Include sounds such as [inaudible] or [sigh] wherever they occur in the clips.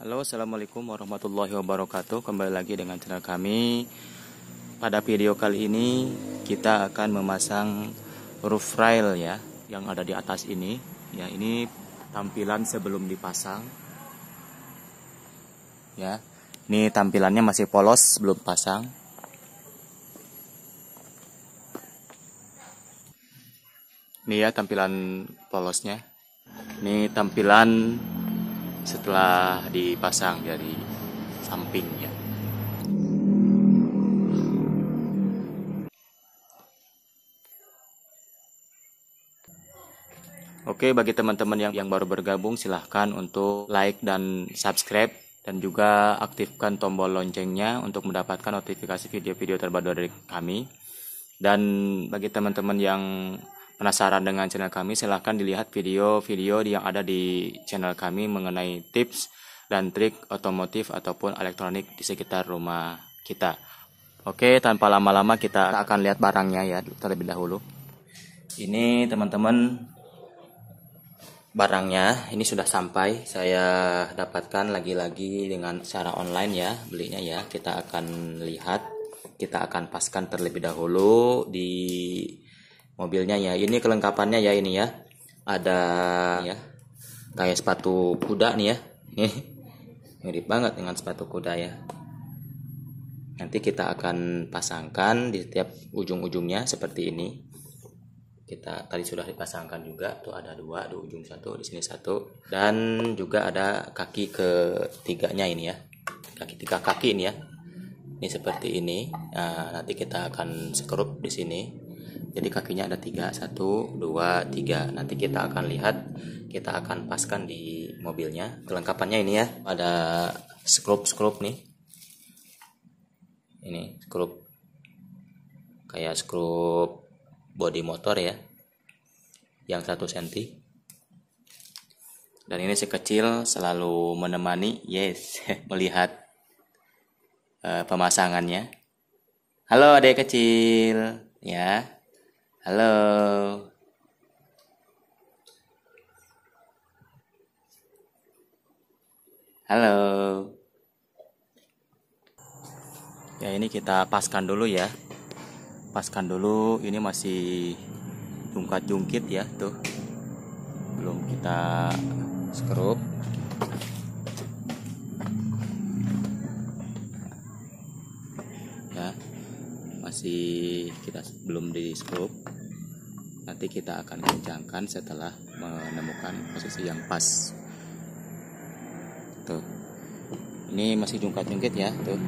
Halo assalamualaikum warahmatullahi wabarakatuh Kembali lagi dengan channel kami Pada video kali ini Kita akan memasang Roof rail ya Yang ada di atas ini Ya ini tampilan sebelum dipasang Ya Ini tampilannya masih polos belum pasang Ini ya tampilan polosnya Ini tampilan setelah dipasang dari samping ya. Oke, bagi teman-teman yang yang baru bergabung silahkan untuk like dan subscribe dan juga aktifkan tombol loncengnya untuk mendapatkan notifikasi video-video terbaru dari kami. Dan bagi teman-teman yang Penasaran dengan channel kami? Silahkan dilihat video-video yang ada di channel kami mengenai tips dan trik otomotif ataupun elektronik di sekitar rumah kita. Oke, tanpa lama-lama kita akan lihat barangnya ya terlebih dahulu. Ini teman-teman barangnya, ini sudah sampai. Saya dapatkan lagi-lagi dengan secara online ya belinya ya. Kita akan lihat, kita akan paskan terlebih dahulu di mobilnya ya ini kelengkapannya ya ini ya ada ya kayak sepatu kuda nih ya mirip banget dengan sepatu kuda ya nanti kita akan pasangkan di setiap ujung-ujungnya seperti ini kita tadi sudah dipasangkan juga tuh ada dua di ujung satu di sini satu dan juga ada kaki ketiganya ini ya kaki tiga kaki ini ya ini seperti ini nah, nanti kita akan sekrup di sini jadi kakinya ada tiga satu dua tiga nanti kita akan lihat kita akan paskan di mobilnya kelengkapannya ini ya ada skrup skrup nih ini skrup kayak skrup body motor ya yang satu senti dan ini si selalu menemani yes [laughs] melihat uh, pemasangannya halo adek kecil ya Halo. Halo. Ya ini kita paskan dulu ya. Paskan dulu ini masih jungkat-jungkit ya tuh. Belum kita skrup. masih kita belum di scope nanti kita akan kencangkan setelah menemukan posisi yang pas tuh ini masih jungkat-jungkit ya tuh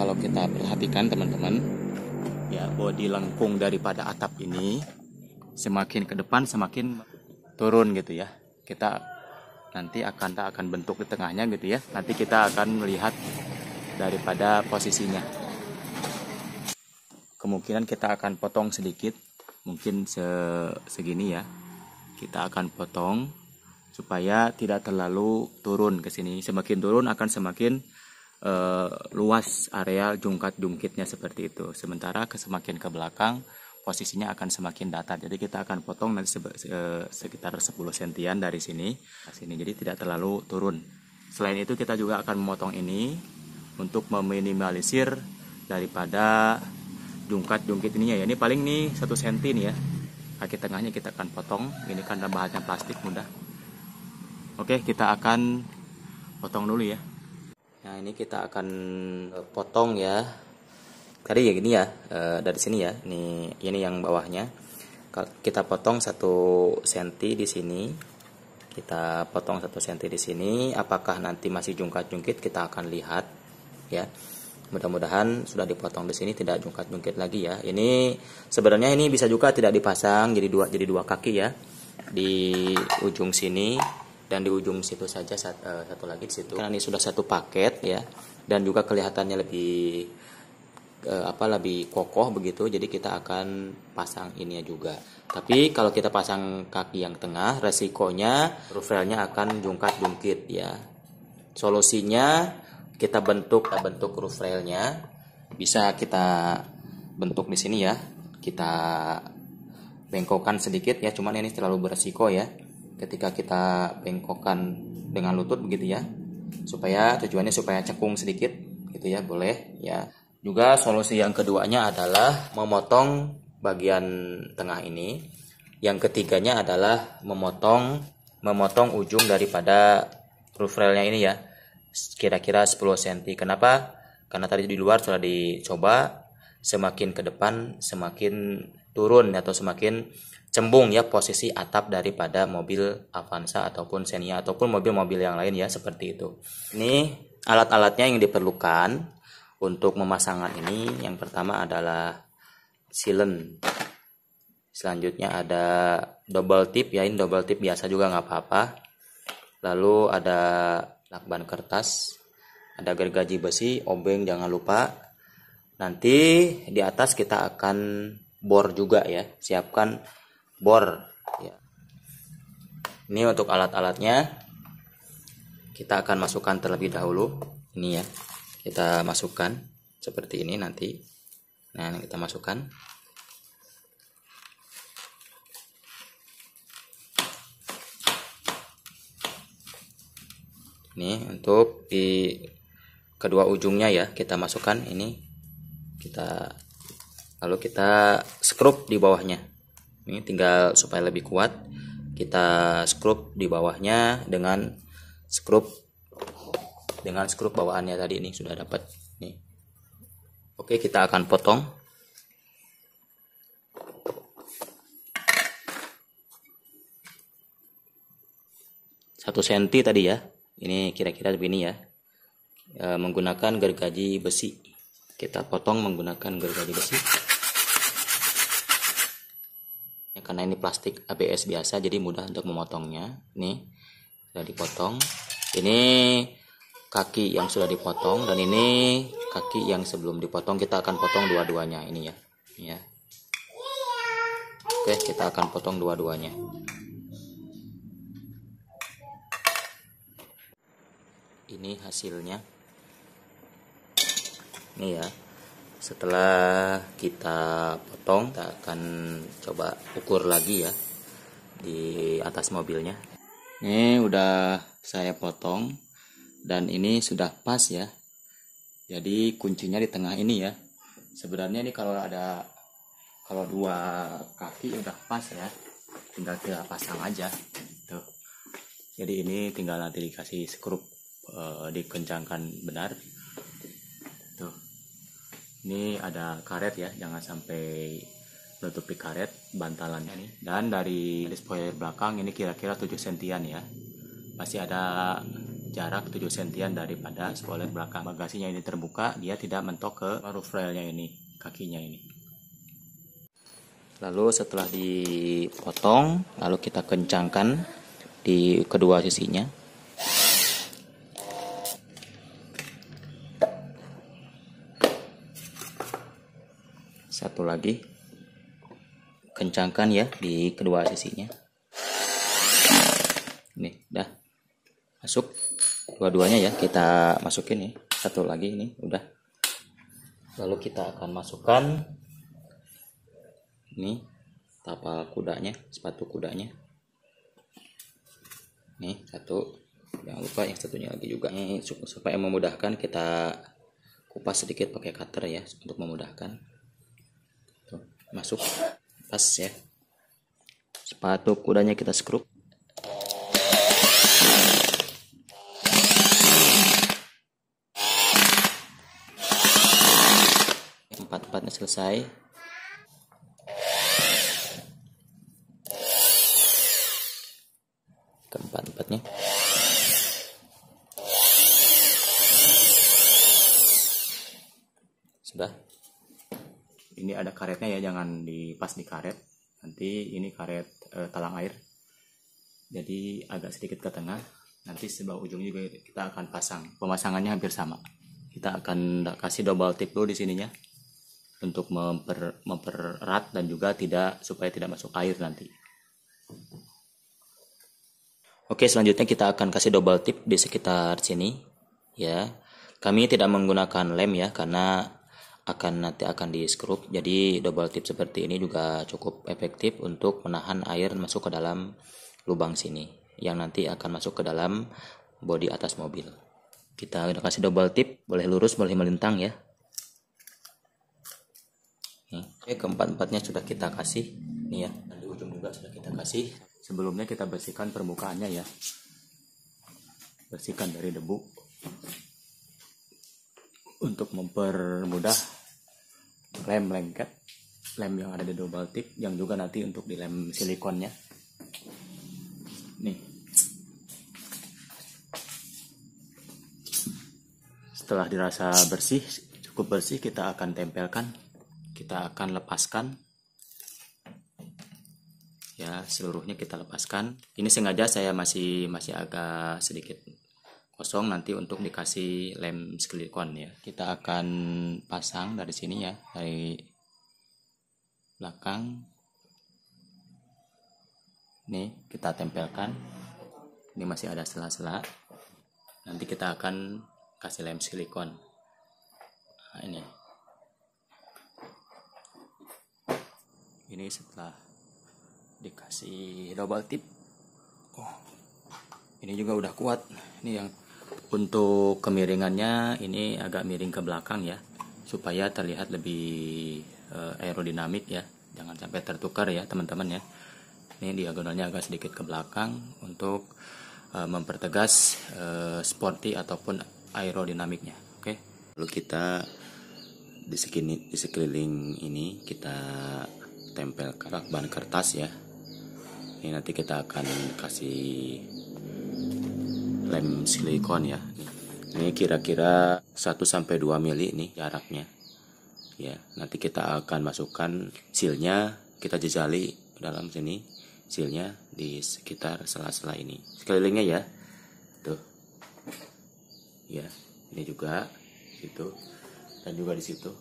kalau kita perhatikan teman-teman ya body lengkung daripada atap ini semakin ke depan semakin turun gitu ya kita nanti akan tak akan bentuk di tengahnya gitu ya nanti kita akan melihat daripada posisinya kemungkinan kita akan potong sedikit mungkin se segini ya kita akan potong supaya tidak terlalu turun ke sini semakin turun akan semakin uh, luas area jungkat jungkitnya seperti itu sementara ke semakin ke belakang posisinya akan semakin datar jadi kita akan potong nanti se se sekitar 10 sentian dari sini ke sini jadi tidak terlalu turun selain itu kita juga akan memotong ini untuk meminimalisir daripada jungkat jungkit ini ya ini paling nih satu senti nih ya kaki tengahnya kita akan potong ini kan bahannya plastik mudah oke kita akan potong dulu ya nah ini kita akan eh, potong ya tadi ya gini ya eh, dari sini ya ini ini yang bawahnya kita potong satu senti di sini kita potong satu senti di sini apakah nanti masih jungkat jungkit kita akan lihat ya Mudah-mudahan sudah dipotong di sini tidak jungkat-jungkit lagi ya. Ini sebenarnya ini bisa juga tidak dipasang jadi dua jadi dua kaki ya. Di ujung sini dan di ujung situ saja eh, satu, lagi di situ. Karena ini sudah satu paket ya dan juga kelihatannya lebih eh, apa lebih kokoh begitu. Jadi kita akan pasang ini juga. Tapi kalau kita pasang kaki yang tengah resikonya roof akan jungkat-jungkit ya. Solusinya kita bentuk kita bentuk roof railnya bisa kita bentuk di sini ya kita bengkokkan sedikit ya cuman ini terlalu beresiko ya ketika kita bengkokkan dengan lutut begitu ya supaya tujuannya supaya cekung sedikit gitu ya boleh ya juga solusi yang keduanya adalah memotong bagian tengah ini yang ketiganya adalah memotong memotong ujung daripada roof railnya ini ya kira-kira 10 cm. Kenapa? Karena tadi di luar sudah dicoba semakin ke depan semakin turun atau semakin cembung ya posisi atap daripada mobil Avanza ataupun Xenia ataupun mobil-mobil yang lain ya seperti itu. Ini alat-alatnya yang diperlukan untuk memasangkan ini yang pertama adalah silen. Selanjutnya ada double tip ya ini double tip biasa juga nggak apa-apa. Lalu ada lakban kertas ada gergaji besi obeng jangan lupa nanti di atas kita akan bor juga ya siapkan bor ya. ini untuk alat-alatnya kita akan masukkan terlebih dahulu ini ya kita masukkan seperti ini nanti nah kita masukkan Ini untuk di kedua ujungnya ya kita masukkan ini kita lalu kita skrup di bawahnya ini tinggal supaya lebih kuat kita skrup di bawahnya dengan skrup dengan skrup bawaannya tadi ini sudah dapat nih oke kita akan potong satu senti tadi ya ini kira-kira begini ya e, menggunakan gergaji besi kita potong menggunakan gergaji besi ya, karena ini plastik ABS biasa jadi mudah untuk memotongnya Ini sudah dipotong ini kaki yang sudah dipotong dan ini kaki yang sebelum dipotong kita akan potong dua-duanya ini ya ya oke kita akan potong dua-duanya ini hasilnya ini ya setelah kita potong kita akan coba ukur lagi ya di atas mobilnya ini udah saya potong dan ini sudah pas ya jadi kuncinya di tengah ini ya sebenarnya ini kalau ada kalau dua kaki udah pas ya tinggal kita pasang aja tuh gitu. jadi ini tinggal nanti dikasih skrup e, dikencangkan benar tuh ini ada karet ya jangan sampai menutupi karet bantalannya nih dan dari spoiler belakang ini kira-kira 7 sentian ya masih ada jarak 7 sentian daripada spoiler belakang bagasinya ini terbuka dia tidak mentok ke roof railnya ini kakinya ini lalu setelah dipotong lalu kita kencangkan di kedua sisinya lagi kencangkan ya di kedua sisinya ini dah masuk dua-duanya ya kita masukin nih satu lagi ini udah lalu kita akan masukkan ini tapal kudanya sepatu kudanya ini satu jangan lupa yang satunya lagi juga ini supaya memudahkan kita kupas sedikit pakai cutter ya untuk memudahkan masuk pas ya sepatu kudanya kita skrup empat empatnya selesai keempat empatnya karetnya ya jangan dipas di karet nanti ini karet e, talang air jadi agak sedikit ke tengah nanti sebelah ujungnya juga kita akan pasang pemasangannya hampir sama kita akan kasih double tip dulu di sininya untuk memper, mempererat dan juga tidak supaya tidak masuk air nanti Oke selanjutnya kita akan kasih double tip di sekitar sini ya kami tidak menggunakan lem ya karena akan nanti akan di scrub jadi double tip seperti ini juga cukup efektif untuk menahan air masuk ke dalam lubang sini yang nanti akan masuk ke dalam bodi atas mobil kita udah kasih double tip boleh lurus boleh melintang ya Oke, keempat-empatnya sudah kita kasih nih ya di ujung juga sudah kita kasih sebelumnya kita bersihkan permukaannya ya bersihkan dari debu untuk mempermudah lem lengket kan? lem yang ada di double tip yang juga nanti untuk di lem silikonnya nih setelah dirasa bersih cukup bersih kita akan tempelkan kita akan lepaskan ya seluruhnya kita lepaskan ini sengaja saya masih masih agak sedikit kosong nanti untuk dikasih lem silikon ya kita akan pasang dari sini ya dari belakang ini kita tempelkan ini masih ada sela-sela nanti kita akan kasih lem silikon nah, ini ini setelah dikasih double tip oh ini juga udah kuat ini yang untuk kemiringannya ini agak miring ke belakang ya, supaya terlihat lebih eh, aerodinamik ya. Jangan sampai tertukar ya teman-teman ya. Ini diagonalnya agak sedikit ke belakang untuk eh, mempertegas eh, sporty ataupun aerodinamiknya. Oke. Okay? Lalu kita di sekini, di sekeliling ini kita tempel bahan kertas ya. Ini nanti kita akan kasih lem silikon ya ini kira-kira 1-2 mili ini jaraknya ya nanti kita akan masukkan silnya kita jejali dalam sini silnya di sekitar sela-sela ini sekelilingnya ya tuh ya ini juga itu dan juga di situ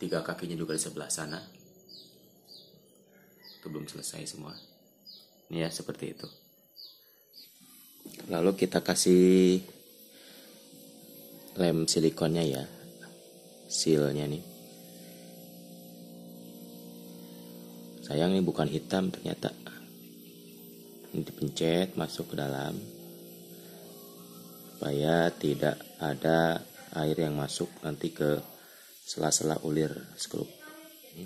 tiga kakinya juga di sebelah sana itu belum selesai semua ini ya seperti itu lalu kita kasih lem silikonnya ya sealnya nih sayang ini bukan hitam ternyata ini dipencet masuk ke dalam supaya tidak ada air yang masuk nanti ke sela-sela ulir skrup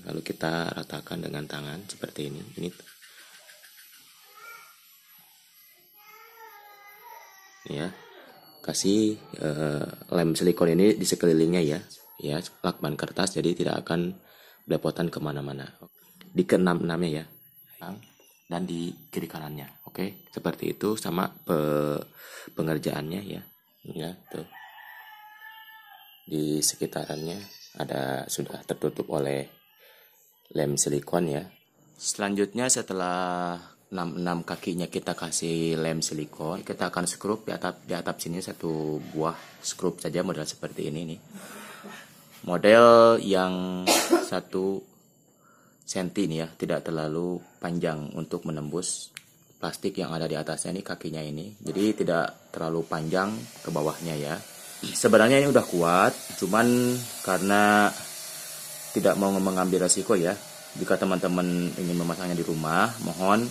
lalu kita ratakan dengan tangan seperti ini ini ya kasih eh, lem silikon ini di sekelilingnya ya ya lakban kertas jadi tidak akan belepotan kemana-mana di keenam enamnya ya dan di kiri kanannya oke okay? seperti itu sama pe pengerjaannya ya ya tuh di sekitarannya ada sudah tertutup oleh lem silikon ya selanjutnya setelah 66 kakinya kita kasih lem silikon kita akan skrup di atap di atap sini satu buah skrup saja model seperti ini nih model yang satu senti nih ya tidak terlalu panjang untuk menembus plastik yang ada di atasnya ini kakinya ini jadi tidak terlalu panjang ke bawahnya ya sebenarnya ini udah kuat cuman karena tidak mau mengambil resiko ya jika teman-teman ingin memasangnya di rumah mohon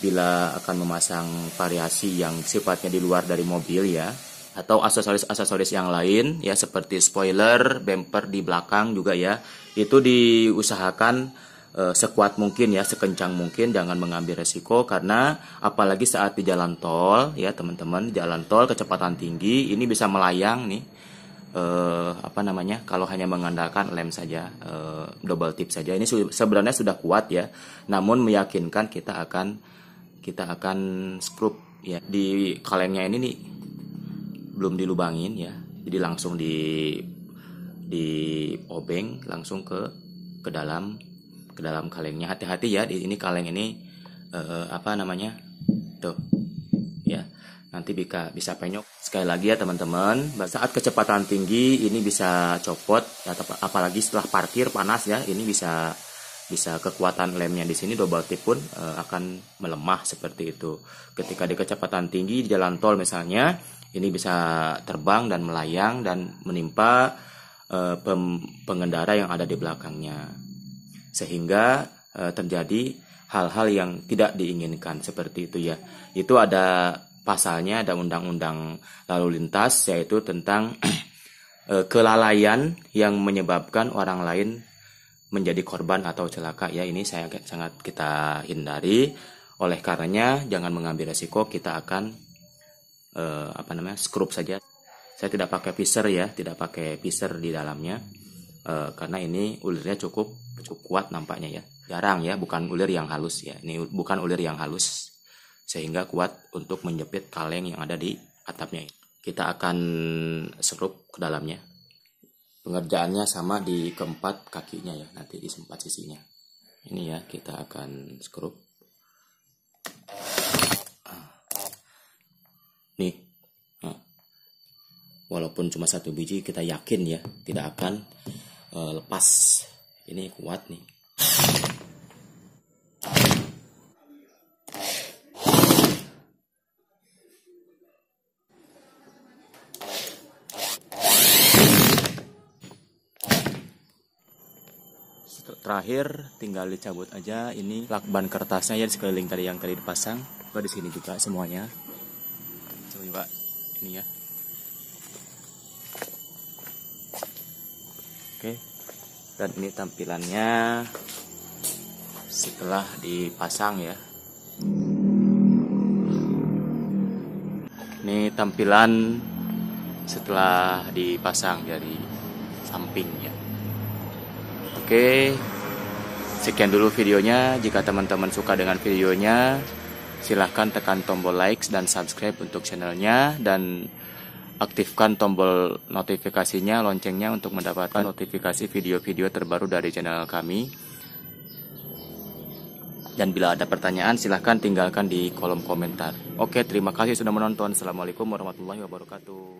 bila akan memasang variasi yang sifatnya di luar dari mobil ya atau aksesoris-aksesoris yang lain ya seperti spoiler, bumper di belakang juga ya. Itu diusahakan eh, sekuat mungkin ya, sekencang mungkin jangan mengambil resiko karena apalagi saat di jalan tol ya teman-teman, jalan tol kecepatan tinggi ini bisa melayang nih. Eh, apa namanya? Kalau hanya mengandalkan lem saja, eh, double tip saja ini sebenarnya sudah kuat ya. Namun meyakinkan kita akan kita akan scrub ya di kalengnya ini nih belum dilubangin ya jadi langsung di di obeng langsung ke ke dalam ke dalam kalengnya hati-hati ya di ini kaleng ini uh, apa namanya tuh ya nanti bisa bisa penyok sekali lagi ya teman-teman saat kecepatan tinggi ini bisa copot ya, apalagi setelah parkir panas ya ini bisa bisa kekuatan lemnya di sini double tip pun e, akan melemah seperti itu. Ketika di kecepatan tinggi di jalan tol misalnya, ini bisa terbang dan melayang dan menimpa e, pem, pengendara yang ada di belakangnya. Sehingga e, terjadi hal-hal yang tidak diinginkan seperti itu ya. Itu ada pasalnya ada undang-undang lalu lintas yaitu tentang [clears throat] kelalaian yang menyebabkan orang lain menjadi korban atau celaka ya ini saya sangat kita hindari oleh karenanya jangan mengambil resiko kita akan eh, apa namanya skrup saja saya tidak pakai visor ya tidak pakai visor di dalamnya eh, karena ini ulirnya cukup cukup kuat nampaknya ya jarang ya bukan ulir yang halus ya ini bukan ulir yang halus sehingga kuat untuk menjepit kaleng yang ada di atapnya kita akan skrup ke dalamnya pengerjaannya sama di keempat kakinya ya nanti di empat sisinya ini ya kita akan skrup nih nah. walaupun cuma satu biji kita yakin ya tidak akan uh, lepas ini kuat nih terakhir tinggal dicabut aja ini lakban kertasnya ya di sekeliling tadi yang tadi dipasang juga di sini juga semuanya coba juga ini ya oke dan ini tampilannya setelah dipasang ya ini tampilan setelah dipasang dari samping ya oke Sekian dulu videonya. Jika teman-teman suka dengan videonya, silahkan tekan tombol like dan subscribe untuk channelnya dan aktifkan tombol notifikasinya, loncengnya untuk mendapatkan notifikasi video-video terbaru dari channel kami. Dan bila ada pertanyaan silahkan tinggalkan di kolom komentar. Oke, terima kasih sudah menonton. Assalamualaikum warahmatullahi wabarakatuh.